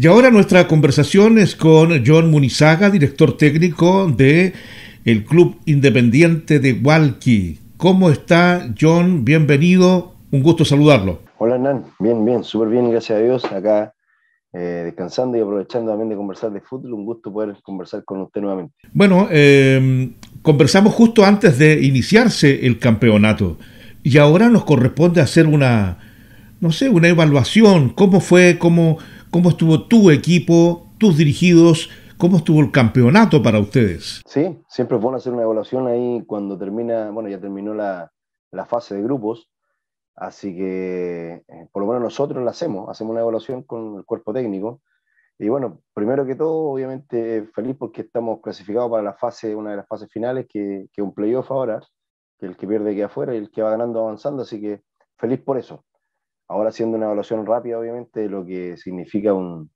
Y ahora nuestra conversación es con John Munizaga, director técnico de el Club Independiente de Hualqui. ¿Cómo está John? Bienvenido, un gusto saludarlo. Hola Hernán, bien, bien, súper bien, gracias a Dios, acá eh, descansando y aprovechando también de conversar de fútbol, un gusto poder conversar con usted nuevamente. Bueno, em, conversamos justo antes de iniciarse el campeonato y ahora nos corresponde hacer una, no sé, una evaluación, cómo fue, cómo cómo estuvo tu equipo, tus dirigidos, cómo estuvo el campeonato para ustedes. Sí, siempre vamos a hacer una evaluación ahí cuando termina, bueno, ya terminó la, fase de grupos, así que eh, por lo menos nosotros la hacemos, hacemos una evaluación con el cuerpo técnico. Y bueno, primero que todo, obviamente feliz porque estamos clasificados para la fase, una de las fases finales, que es un playoff ahora, que el que pierde queda afuera y el que va ganando avanzando, así que feliz por eso. Ahora haciendo una evaluación rápida, obviamente, de lo que significa un,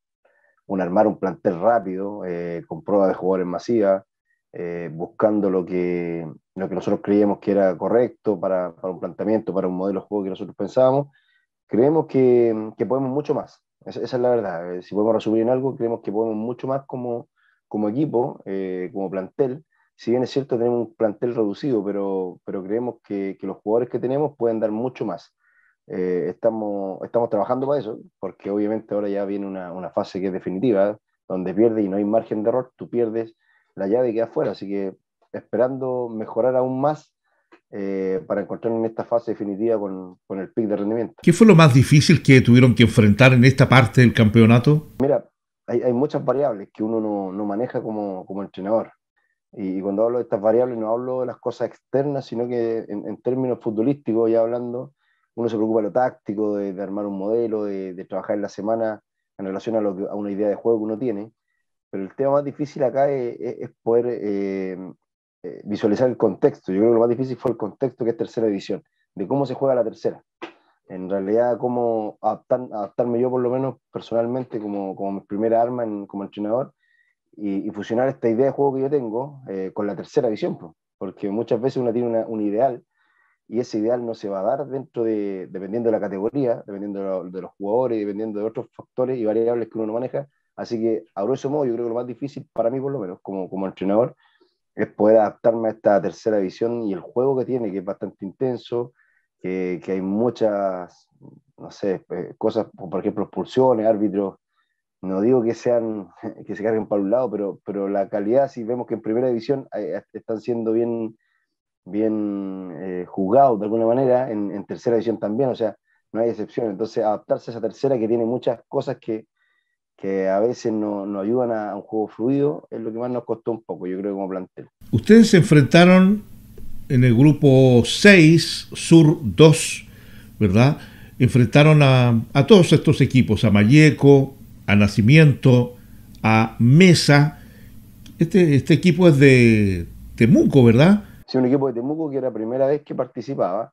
un, armar un plantel rápido, eh, con pruebas de jugadores masivas, eh, buscando lo que, lo que nosotros creíamos que era correcto para, para un planteamiento, para un modelo de juego que nosotros pensábamos, creemos que, que podemos mucho más. esa es la verdad. Eh, si podemos resumir en algo, creemos que podemos mucho más como, como equipo, como plantel. Si bien es cierto, tenemos un plantel reducido, pero, pero creemos que, que los jugadores que tenemos pueden dar mucho más. Eh, estamos, estamos trabajando para eso, porque obviamente ahora ya viene una, una, fase que es definitiva, donde pierdes y no hay margen de error, tú pierdes la llave que quedas fuera. Así que esperando mejorar aún más eh, para encontrar en esta fase definitiva con, el pic de rendimiento. ¿Qué fue lo más difícil que tuvieron que enfrentar en esta parte del campeonato? Mira, hay, hay muchas variables que uno no, no maneja como, como entrenador. Y, cuando hablo de estas variables no hablo de las cosas externas, sino que en, en términos futbolísticos, ya hablando, uno se preocupa de lo táctico, de, armar un modelo, de, trabajar en la semana en relación a, lo a una idea de juego que uno tiene, pero el tema más difícil acá es, poder eh, eh, visualizar el contexto. Yo creo que lo más difícil fue el contexto que es tercera edición de cómo se juega la tercera. En realidad, cómo adaptarme yo, por lo menos personalmente, como, como mi primera arma como entrenador, y, fusionar esta idea de juego que yo tengo eh, con la tercera edición porque muchas veces uno tiene un ideal y ese ideal no se va a dar dentro de, dependiendo de la categoría, dependiendo de, los jugadores, dependiendo de otros factores y variables que uno no maneja. Así que, a grosso modo, yo creo que lo más difícil para mí, por lo menos, como, como entrenador, es poder adaptarme a esta tercera división y el juego que tiene, que es bastante intenso, que, que hay muchas, no sé, eh, cosas, por ejemplo, expulsiones, árbitros. No digo que sean, que se carguen para un lado, pero, pero la calidad, si vemos que en primera división eh, están siendo bien, bien eh, jugado de alguna manera, en, tercera edición también, o sea, no hay excepción. Entonces, adaptarse a esa tercera que tiene muchas cosas que, a veces nos no ayudan a, un juego fluido, es lo que más nos costó un poco, yo creo, como plantel. Ustedes se enfrentaron en el grupo 6, Sur 2, ¿verdad? Enfrentaron a, todos estos equipos, a malleco a Nacimiento, a Mesa. Este, este equipo es de Temuco, ¿verdad? un equipo de Temuco que era la primera vez que participaba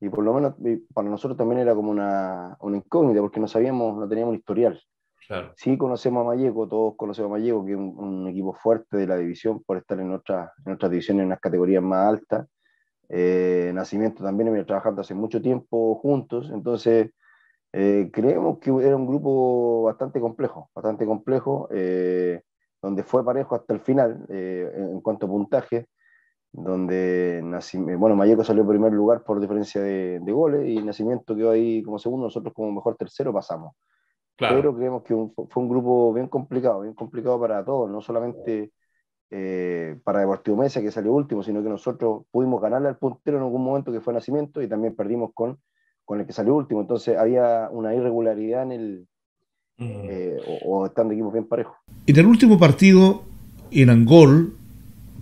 y por lo menos para nosotros también era como una, incógnita porque no sabíamos, no teníamos un historial. Claro. Sí conocemos a Mayeco, todos conocemos a Mayeco, que es un, equipo fuerte de la división por estar en, otras divisiones, en las categorías más altas. Eh, Nacimiento también había trabajando hace mucho tiempo juntos, entonces eh, creemos que era un grupo bastante complejo, bastante complejo, eh, donde fue parejo hasta el final en cuanto a puntaje donde Nacimiento, eh, bueno, Mayeco salió primer lugar por diferencia de, goles y Nacimiento quedó ahí como segundo, nosotros como mejor tercero pasamos. Claro. Pero creemos que fue un grupo bien complicado, bien complicado para todos, no solamente eh, para Deportivo Mesa que salió último, sino que nosotros pudimos ganarle al puntero en algún momento que fue Nacimiento y también perdimos con, con el que salió último. Entonces había una irregularidad en el... Mm. Eh, o, estando equipos bien parejos. y del último partido, en Angol,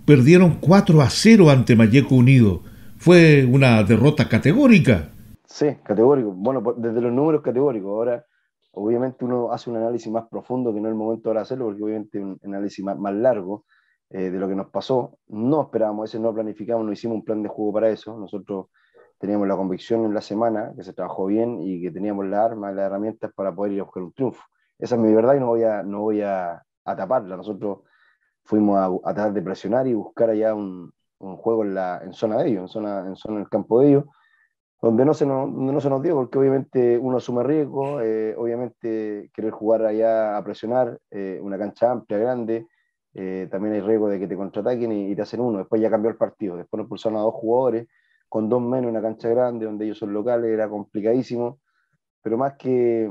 perdieron 4 a 0 ante Mayeco Unido. Fue una derrota categórica. Sí, categórico. Bueno, pues, desde los números categóricos. Ahora, obviamente, uno hace un análisis más profundo que no es el momento ahora de hacerlo, porque obviamente un análisis más, largo eh, de lo que nos pasó. No esperábamos eso, no planificamos, no hicimos un plan de juego para eso. Nosotros teníamos la convicción en la semana, que se trabajó bien y que teníamos la arma, las herramientas para poder ir a buscar un triunfo. Esa es mi verdad y no voy a, no voy a taparla. Nosotros fuimos a, tratar de presionar y buscar allá un, un juego en, la, en zona de ellos, en zona, en zona del campo de ellos, donde no se nos, no se nos dio, porque obviamente uno asume riesgo, eh, obviamente querer jugar allá a presionar, eh, una cancha amplia, grande, eh, también hay riesgo de que te contraataquen y, te hacen uno, después ya cambió el partido, después nos pulsaron a dos jugadores, con dos menos, una cancha grande, donde ellos son locales, era complicadísimo, pero más que,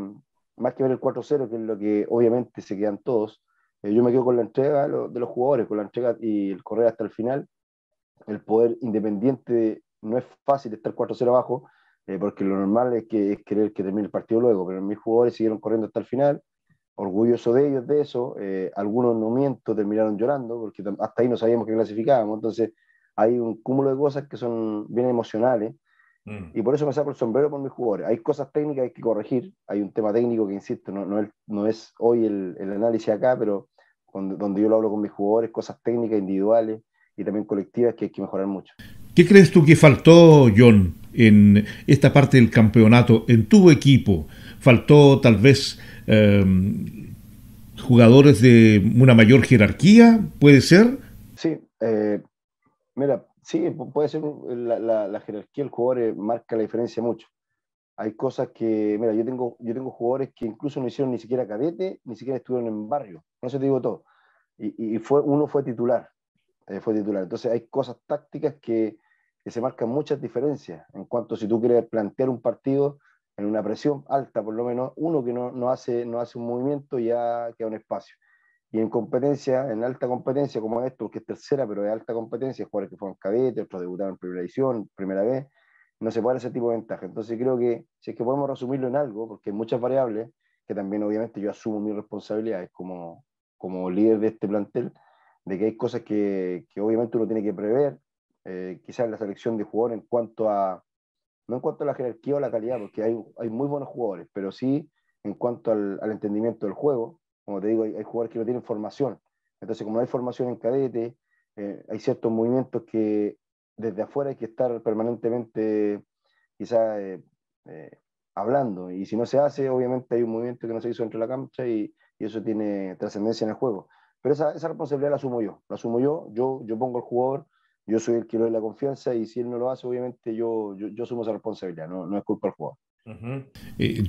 más que ver el 4-0, que es lo que obviamente se quedan todos, eh, yo me quedo con la entrega de los jugadores, con la entrega y el correr hasta el final. El poder independiente no es fácil estar 4-0 abajo, eh, porque lo normal es, que, querer que termine el partido luego, pero mis jugadores siguieron corriendo hasta el final, orgulloso de ellos, de eso. Eh, algunos, no miento, terminaron llorando, porque hasta ahí no sabíamos que clasificábamos. Entonces, hay un cúmulo de cosas que son bien emocionales. Mm. Y por eso me saco el sombrero por mis jugadores. Hay cosas técnicas que hay que corregir. Hay un tema técnico que, insisto, no, no, es hoy el, el, análisis acá, pero donde yo lo hablo con mis jugadores, cosas técnicas, individuales y también colectivas que hay que mejorar mucho. ¿Qué crees tú que faltó, John, en esta parte del campeonato, en tu equipo? ¿Faltó tal vez em, jugadores de una mayor jerarquía? ¿Puede ser? Sí. Eh, mira, sí, puede ser la, la, jerarquía del jugador eh, marca la diferencia mucho. Hay cosas que, mira, yo tengo, yo tengo jugadores que incluso no hicieron ni siquiera cadete, ni siquiera estuvieron en barrio. No se te digo todo. Y, y fue, uno fue titular, eh, fue titular. Entonces hay cosas tácticas que, que se marcan muchas diferencias en cuanto si tú quieres plantear un partido en una presión alta, por lo menos uno que no, no hace, no hace un movimiento ya queda un espacio. Y en competencia, en alta competencia como esto, que es tercera, pero de alta competencia, jugadores que fueron cadetes otros debutaron en primera edición, primera vez, no se puede dar ese tipo de ventaja. Entonces creo que si es que podemos resumirlo en algo, porque hay muchas variables, que también obviamente yo asumo mis responsabilidades como, como líder de este plantel, de que hay cosas que, que obviamente uno tiene que prever, eh, quizás la selección de jugadores en cuanto a, no en cuanto a la jerarquía o la calidad, porque hay, hay muy buenos jugadores, pero sí en cuanto al entendimiento del juego, como te digo, hay, jugadores que no tienen formación. Entonces, como no hay formación en cadete, eh, hay ciertos movimientos que desde afuera hay que estar permanentemente quizás eh, eh, hablando. Y si no se hace, obviamente hay un movimiento que no se hizo dentro de la cancha y, eso tiene trascendencia en el juego. Pero esa, esa, responsabilidad la asumo yo, la asumo yo, yo, yo pongo al jugador, yo soy el que le doy la confianza y si él no lo hace, obviamente yo, yo, esa responsabilidad, no, es culpa del jugador.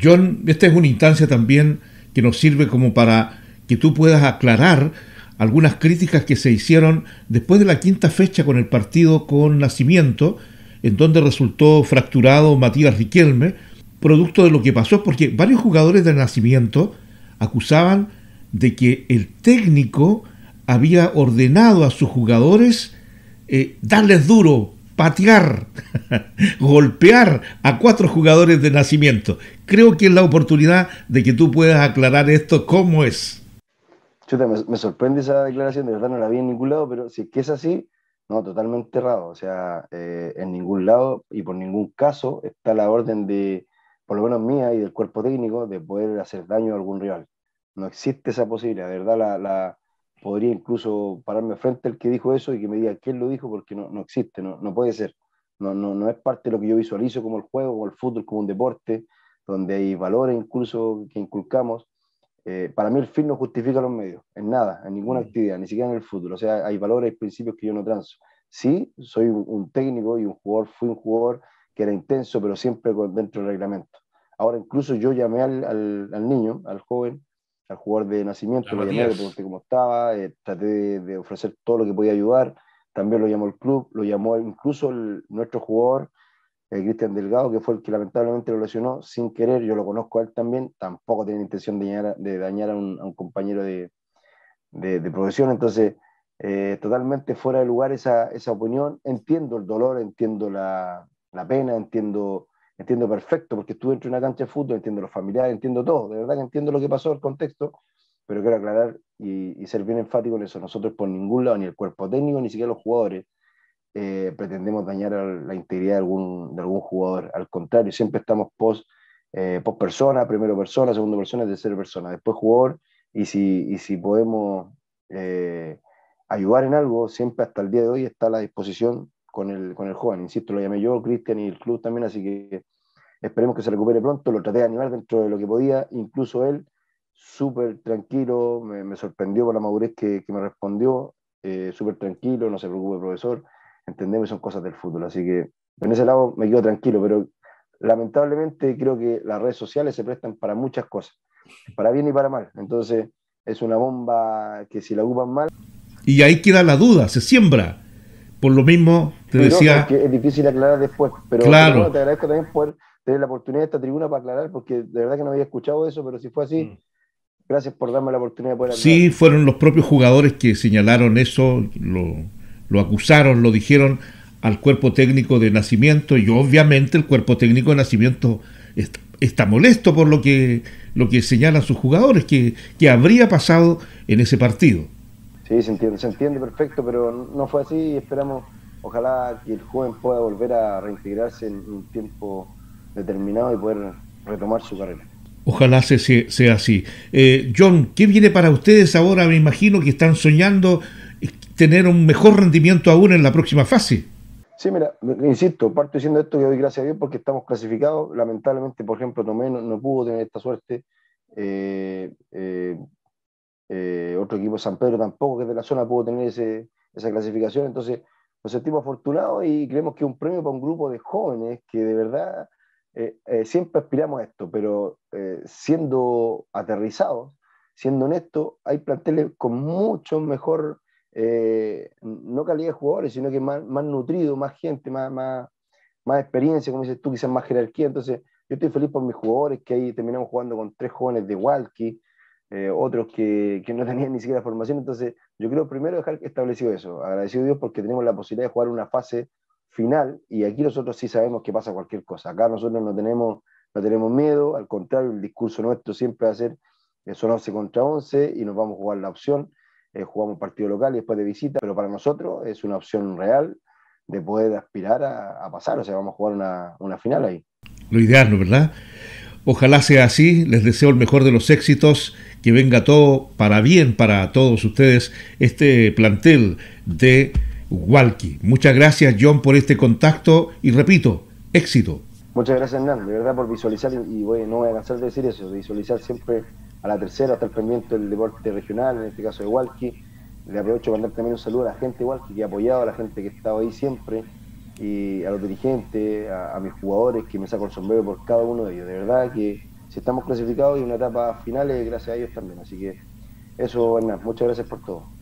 John, esta es una instancia también que nos sirve como para que tú puedas aclarar algunas críticas que se hicieron después de la quinta fecha con el partido con Nacimiento, en donde resultó fracturado Matías Riquelme, producto de lo que pasó, porque varios jugadores de Nacimiento acusaban de que el técnico había ordenado a sus jugadores eh, darles duro, patear, golpear a cuatro jugadores de nacimiento. Creo que es la oportunidad de que tú puedas aclarar esto cómo es. Chuta, me, sorprende esa declaración, de verdad no la vi en ningún lado, pero si es que es así, no, totalmente errado. O sea, eh, en ningún lado y por ningún caso está la orden de, por lo menos mía y del cuerpo técnico, de poder hacer daño a algún rival. No existe esa posibilidad, de verdad la podría incluso pararme frente al que dijo eso y que me diga quién lo dijo, porque no, no existe, no, no puede ser. No, no, no es parte de lo que yo visualizo como el juego, como el fútbol, como un deporte, donde hay valores incluso que inculcamos. Eh, para mí el fin no justifica los medios, en nada, en ninguna mm. actividad, ni siquiera en el fútbol. O sea, hay valores, y principios que yo no transo. Sí, soy un, técnico y un jugador, fui un jugador que era intenso, pero siempre dentro del reglamento. Ahora incluso yo llamé al, al, al niño, al joven, al jugador de nacimiento, lo llamé, le pregunté cómo estaba, eh, traté de, ofrecer todo lo que podía ayudar, también lo llamó el club, lo llamó incluso nuestro jugador, eh, Cristian Delgado, que fue el que lamentablemente lo lesionó sin querer, yo lo conozco a él también, tampoco tenía intención de dañar, de dañar a, un, compañero de, de, profesión, entonces eh, totalmente fuera de lugar esa, esa, opinión, entiendo el dolor, entiendo la, la pena, entiendo entiendo perfecto, porque estuve entre una cancha de fútbol, entiendo los familiares, entiendo todo, de verdad que entiendo lo que pasó, el contexto, pero quiero aclarar y, ser bien enfático en eso, nosotros por ningún lado, ni el cuerpo técnico, ni siquiera los jugadores, eh, pretendemos dañar la integridad de algún, de algún jugador, al contrario, siempre estamos post, eh, persona, primero persona, segundo persona, tercera persona, después jugador, y si, y si podemos eh, ayudar en algo, siempre hasta el día de hoy está a la disposición con el, con el joven. Insisto, lo llamé yo, Cristian y el club también, así que Esperemos que se recupere pronto, lo traté de animar dentro de lo que podía, incluso él, súper tranquilo, me, sorprendió por la madurez que, me respondió, eh, súper tranquilo, no se preocupe, profesor, entendemos son cosas del fútbol, así que en ese lado me quedo tranquilo, pero lamentablemente creo que las redes sociales se prestan para muchas cosas, para bien y para mal, entonces es una bomba que si la ocupan mal... Y ahí queda la duda, se siembra. Por lo mismo, te decía... Es, difícil aclarar después, pero claro. te agradezco también por tener la oportunidad de esta tribuna para aclarar, porque de verdad que no había escuchado eso, pero si fue así, mm. gracias por darme la oportunidad de poder hablar. Sí, fueron los propios jugadores que señalaron eso, lo, lo acusaron, lo dijeron al cuerpo técnico de nacimiento y obviamente el cuerpo técnico de nacimiento está, molesto por lo que, lo que señalan sus jugadores, que, que habría pasado en ese partido. Sí, se entiende, se entiende perfecto, pero no fue así y esperamos, ojalá que el joven pueda volver a reintegrarse en un tiempo determinado y poder retomar su carrera. Ojalá sea, así. Eh, John, ¿qué viene para ustedes ahora? Me imagino que están soñando eh, tener un mejor rendimiento aún en la próxima fase. Sí, mira, insisto, parto diciendo esto que doy gracias a Dios porque estamos clasificados. Lamentablemente, por ejemplo, Tomé no, pudo tener esta suerte. Eh, otro equipo San Pedro tampoco, que es de la zona, pudo tener esa clasificación. Entonces, nos sentimos afortunados y creemos que es un premio para un grupo de jóvenes que de verdad eh, eh, siempre aspiramos a esto, pero eh, siendo aterrizados, siendo honestos, hay planteles con mucho mejor, no calidad de jugadores, sino que más, más nutrido, más gente, más, más, más, experiencia, como dices tú, quizás más jerarquía. Entonces, yo estoy feliz por mis jugadores, que ahí terminamos jugando con tres jóvenes de Walkie, otros que, que no tenían ni siquiera formación. Entonces, yo creo primero dejar establecido eso. Agradecido Dios porque tenemos la posibilidad de jugar una fase final, y aquí nosotros sí sabemos que pasa cualquier cosa. Acá nosotros no tenemos, no tenemos miedo, al contrario, el discurso nuestro siempre va a ser eh, son 11 contra 11 y nos vamos a jugar la opción. Eh, jugamos partido local y después de visita, pero para nosotros es una opción real de poder aspirar a, pasar, o sea, vamos a jugar una, una final ahí. Lo ideal, ¿no? ¿Verdad? Ojalá sea así, les deseo el mejor de los éxitos, que venga todo para bien para todos ustedes, este plantel de Walkie. Muchas gracias, John, por este contacto y repito, éxito. Muchas gracias, Hernán, de verdad, por visualizar, y voy, no voy a cansar de decir eso, visualizar siempre a la tercera, hasta el pendiente del deporte regional, en este caso de Walkie. Le aprovecho para dar también un saludo a la gente de Walkie, que ha apoyado a la gente que ha estado ahí siempre, y a los dirigentes, a, mis jugadores, que me saco el sombrero por cada uno de ellos. De verdad que si estamos clasificados y una etapa final, es gracias a ellos también. Así que eso, Hernán, muchas gracias por todo.